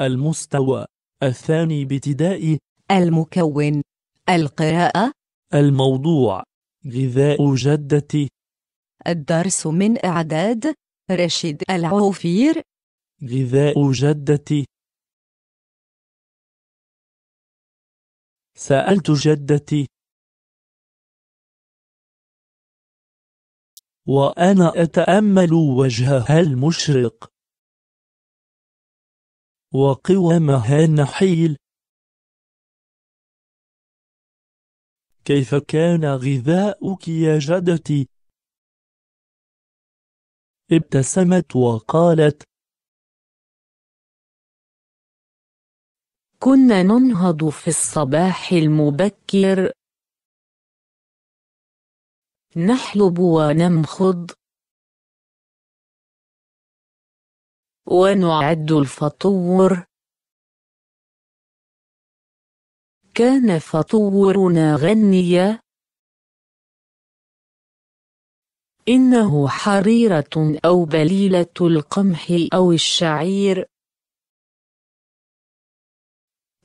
المستوى الثاني ابتدائي المكون القراءة الموضوع غذاء جدتي الدرس من إعداد رشيد العوفير غذاء جدتي سألت جدتي وأنا أتأمل وجهها المشرق وقوامها النحيل كيف كان غذاؤك يا جدتي ابتسمت وقالت كنا ننهض في الصباح المبكر نحلب ونمخض ونعد الفطور كان فطورنا غنيا إنه حريرة أو بليلة القمح أو الشعير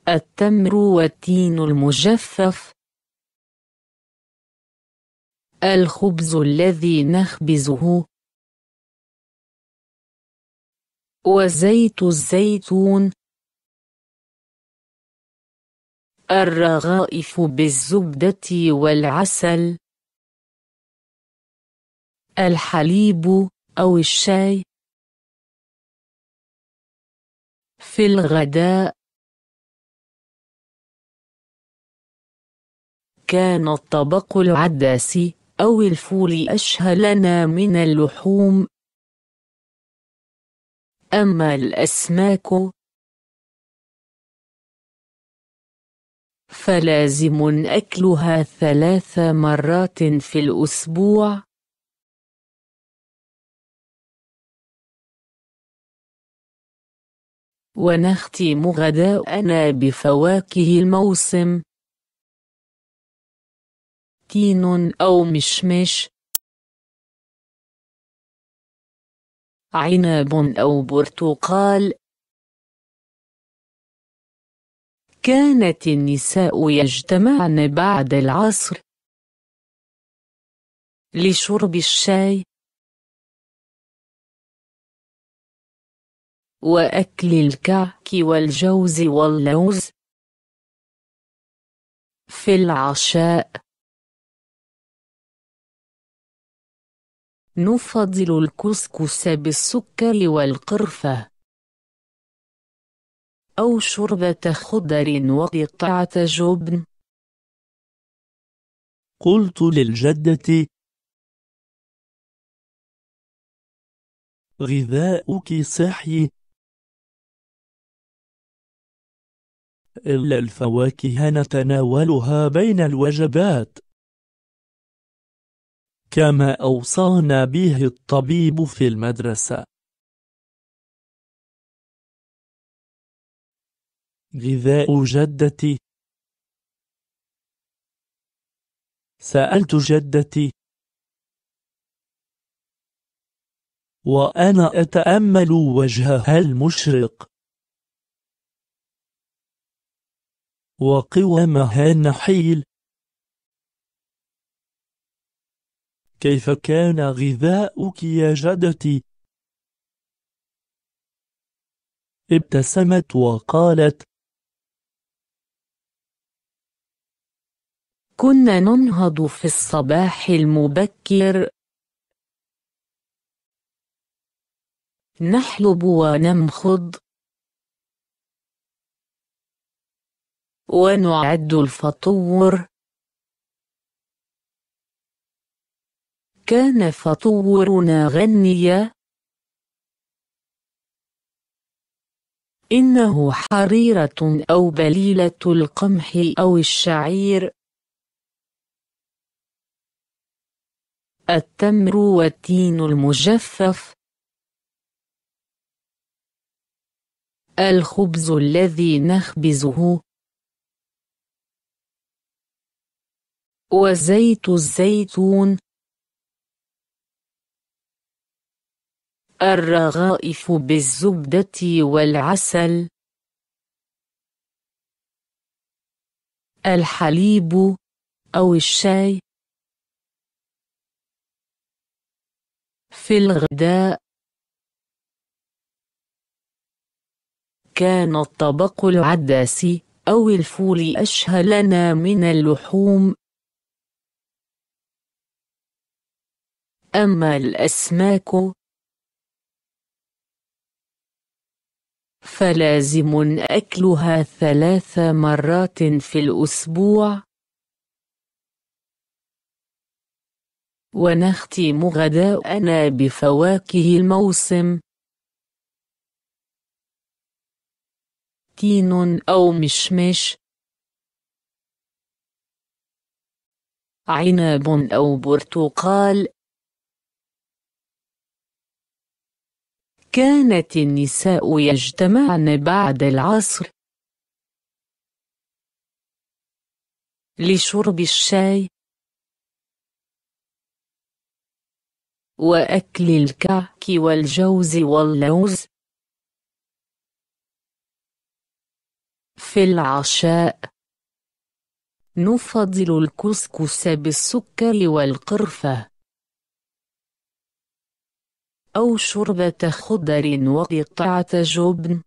التمر والتين المجفف الخبز الذي نخبزه وزيت الزيتون الرغائف بالزبدة والعسل الحليب أو الشاي في الغداء كان الطبق العداسي أو الفول أشهلنا من اللحوم أما الأسماك فلازم أكلها ثلاث مرات في الأسبوع ونختم غداءنا بفواكه الموسم تين أو مشمش عنب أو برتقال كانت النساء يجتمعن بعد العصر لشرب الشاي وأكل الكعك والجوز واللوز في العشاء نفضل الكسكس بالسكر والقرفة أو شربة خضر وقطعة جبن قلت للجدة غذاؤك صحي إلا الفواكه نتناولها بين الوجبات كما أوصانا به الطبيب في المدرسة. غذاء جدتي سألت جدتي وأنا أتأمل وجهها المشرق وقوامها النحيل كيف كان غذاؤك يا جدتي؟ ابتسمت وقالت كنا ننهض في الصباح المبكر نحلب ونمخض ونعد الفطور كان فطورنا غنيا إنه حريرة أو بليلة القمح أو الشعير التمر والتين المجفف الخبز الذي نخبزه وزيت الزيتون الرغائف بالزبدة والعسل الحليب أو الشاي في الغداء كان الطبق العداسي أو الفول أشهى لنا من اللحوم أما الأسماك فلازم أكلها ثلاث مرات في الأسبوع ونختم غداءنا بفواكه الموسم تين أو مشمش عنب أو برتقال كانت النساء يجتمعن بعد العصر لشرب الشاي وأكل الكعك والجوز واللوز في العشاء نفضل الكسكس بالسكر والقرفة أو شربة خضر وقطعة جبن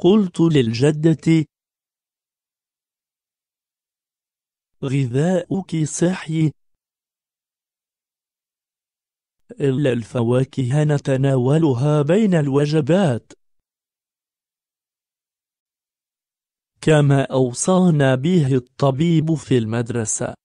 قلت للجدة غذاؤك صحي إلا الفواكه نتناولها بين الوجبات كما أوصانا به الطبيب في المدرسة